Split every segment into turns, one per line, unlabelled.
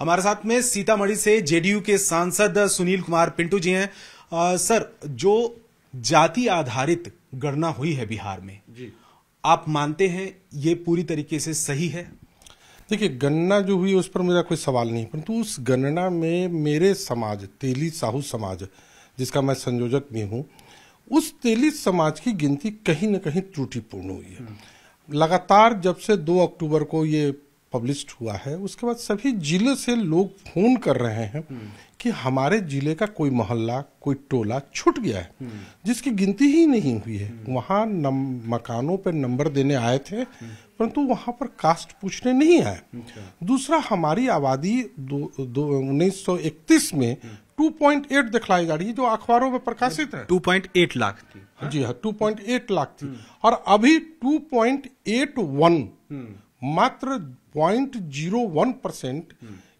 हमारे साथ में सीतामढ़ी से जेडीयू के सांसद सुनील कुमार पिंटू जी हैं आ, सर जो जाति आधारित गणना हुई है बिहार में जी आप मानते हैं ये पूरी तरीके से सही है देखिए गणना जो हुई उस पर मेरा कोई सवाल नहीं परंतु उस गणना में मेरे समाज तेली साहू समाज जिसका मैं संयोजक भी हूँ उस तेली समाज की गिनती कहीं ना कहीं त्रुटिपूर्ण हुई है हम्म। लगातार जब से 2 अक्टूबर को ये पब्लिश हुआ है उसके बाद सभी जिले से लोग फोन कर रहे हैं हम्म। कि हमारे जिले का कोई मोहल्ला कोई टोला छूट गया है हम्म। जिसकी गिनती ही नहीं हुई है हम्म। वहाँ नम, मकानों पर नंबर देने आए थे परंतु वहाँ पर कास्ट पूछने नहीं आए अच्छा। दूसरा हमारी आबादी उन्नीस दो, 1931 में 2.8 दिखलाई जा रही है जो अखबारों में प्रकाशित है 2.8 लाख थी हा? जी हाँ 2.8 लाख थी और अभी 2.81 मात्र पॉइंट जीरो वन परसेंट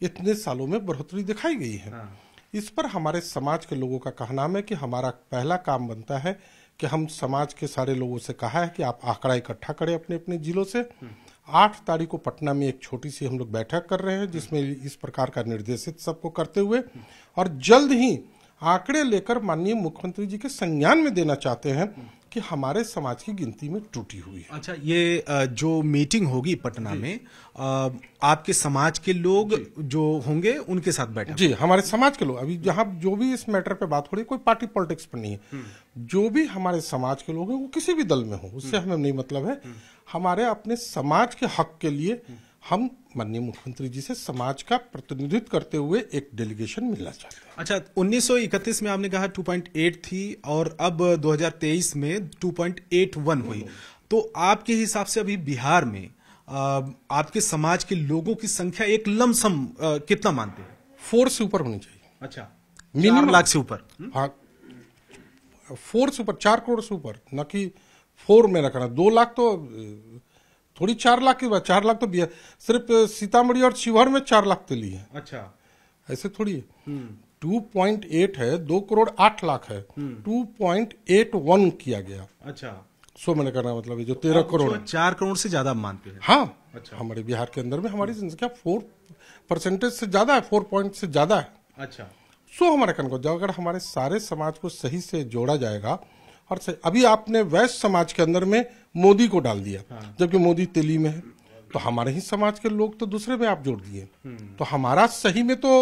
इतने सालों में बढ़ोतरी दिखाई गई है हाँ। इस पर हमारे समाज के लोगों का कहना है कि हमारा पहला काम बनता है कि हम समाज के सारे लोगों से कहा है कि आप आंकड़ा इकट्ठा करें अपने अपने जिलों से हम्म। आठ तारीख को पटना में एक छोटी सी हम लोग बैठक कर रहे हैं जिसमें इस प्रकार का निर्देशित सबको करते हुए हम्म। और जल्द ही आंकड़े लेकर माननीय मुख्यमंत्री जी के संज्ञान में देना चाहते हैं हम्म। कि हमारे समाज की गिनती में टूटी हुई है अच्छा ये जो मीटिंग होगी पटना में आपके समाज के लोग जो होंगे उनके साथ बैठे जी हमारे समाज के लोग अभी जहाँ जो भी इस मैटर पे बात हो रही है कोई पार्टी पॉलिटिक्स पर नहीं है हम्म। जो भी हमारे समाज के लोग हैं वो किसी भी दल में हो उससे हम्म। हमें नहीं मतलब है हमारे अपने समाज के हक के लिए हम्म। हम माननीय मुख्यमंत्री जी से समाज का प्रतिनिधित्व करते हुए एक डेलीगेशन मिलना चाहते हैं अच्छा 1931 में आपने कहा 2.8 थी और अब 2023 में 2.81 हुई तो आपके हिसाब से अभी बिहार में आपके समाज के लोगों की संख्या एक लमसम कितना मानते हैं फोर से ऊपर होनी चाहिए अच्छा
मिनिमम लाख से ऊपर
हाँ फोर से ऊपर चार करोड़ से ऊपर न कि फोर में रखना दो लाख तो थोड़ी चार लाख की बात चार लाख तो सिर्फ सीतामढ़ी और शिवहर में चार लाख तो ली है अच्छा ऐसे थोड़ी हम्म। टू पॉइंट एट है दो करोड़ आठ लाख है हम्म। टू पॉइंट एट वन किया गया अच्छा सो मैंने करना मतलब जो तेरह करोड़ चार करोड़ से ज्यादा मानते हैं हाँ अच्छा हमारे बिहार के अंदर में हमारी जनसंख्या फोर परसेंटेज से ज्यादा है फोर पॉइंट से ज्यादा है अच्छा सो हमारे कन को जब अगर हमारे सारे समाज को सही से जोड़ा जाएगा और अभी आपने वैश्य समाज के अंदर में मोदी को डाल दिया हाँ। जबकि मोदी तेली में है तो हमारे ही समाज के लोग तो दूसरे में आप जोड़ दिए हम्म। तो हमारा सही में तो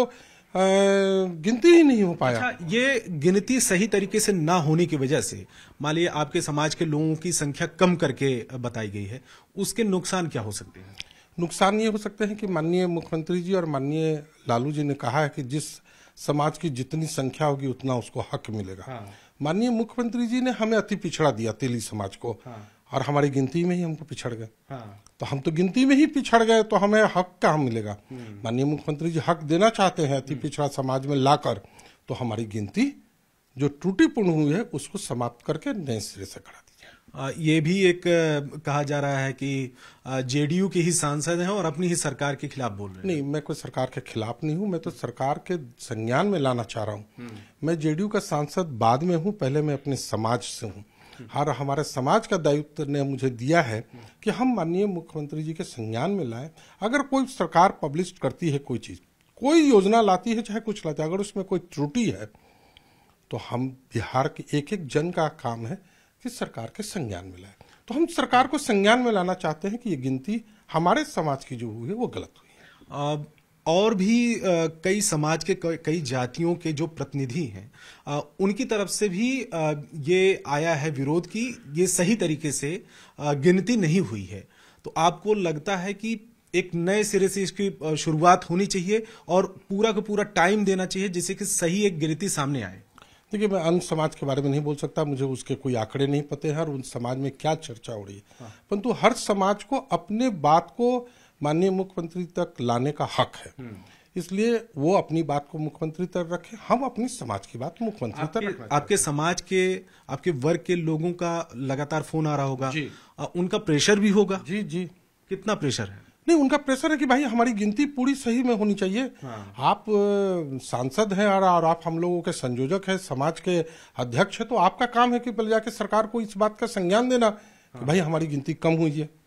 गिनती ही नहीं हो पाया अच्छा, ये गिनती सही तरीके से ना होने की वजह से मान लीजिए आपके समाज के लोगों की संख्या कम करके बताई गई है उसके नुकसान क्या हो सकते हैं नुकसान ये हो सकते हैं कि माननीय मुख्यमंत्री जी और माननीय लालू जी ने कहा है कि जिस समाज की जितनी संख्या होगी उतना उसको हक मिलेगा हाँ। माननीय मुख्यमंत्री जी ने हमें अति पिछड़ा दिया तेली समाज को हाँ। और हमारी गिनती में ही हमको पिछड़ गए हाँ। तो हम तो गिनती में ही पिछड़ गए तो हमें हक कहाँ मिलेगा हम्म। माननीय मुख्यमंत्री जी हक देना चाहते हैं अति हम्म। पिछड़ा समाज में लाकर तो हमारी गिनती जो त्रुटिपूर्ण हुई है उसको समाप्त करके नए सिरे से खड़ा ये भी एक कहा जा रहा है कि जेडीयू के ही सांसद हैं और अपनी ही सरकार के खिलाफ बोल रहे हैं नहीं मैं कोई सरकार के खिलाफ नहीं हूं मैं तो सरकार के संज्ञान में लाना चाह रहा हूं हम्म। मैं जेडीयू का सांसद बाद में हूं पहले मैं अपने समाज से हूं हम्म। हर हमारे समाज का दायित्व ने मुझे दिया है कि हम माननीय मुख्यमंत्री जी के संज्ञान में लाए अगर कोई सरकार पब्लिश करती है कोई चीज़ कोई योजना लाती है चाहे कुछ लाती है अगर उसमें कोई त्रुटि है तो हम बिहार के एक एक जन का काम है कि सरकार के संज्ञान में लाए तो हम सरकार को संज्ञान में लाना चाहते हैं कि ये गिनती हमारे समाज की जो हुई है वो गलत हुई और भी कई समाज के कई जातियों के जो प्रतिनिधि हैं उनकी तरफ से भी ये आया है विरोध की ये सही तरीके से गिनती नहीं हुई है तो आपको लगता है कि एक नए सिरे से इसकी शुरुआत होनी चाहिए और पूरा का पूरा टाइम देना चाहिए जिससे कि सही एक गिनती सामने आए देखिए मैं अन्य समाज के बारे में नहीं बोल सकता मुझे उसके कोई आंकड़े नहीं पते हैं और उन समाज में क्या चर्चा हो रही है हाँ। परंतु हर समाज को अपने बात को माननीय मुख्यमंत्री तक लाने का हक है हम्म। इसलिए वो अपनी बात को मुख्यमंत्री तक रखे हम अपनी समाज की बात मुख्यमंत्री तक रखें आपके समाज के आपके वर्ग के लोगों का लगातार फोन आ रहा होगा जी। उनका प्रेशर भी होगा जी जी कितना प्रेशर है नहीं उनका प्रेशर है कि भाई हमारी गिनती पूरी सही में होनी चाहिए हाँ। आप सांसद हैं और, और आप हम लोगों के संयोजक हैं समाज के अध्यक्ष हैं तो आपका काम है कि पहले जाके सरकार को इस बात का संज्ञान देना हाँ। कि भाई हमारी गिनती कम हुई है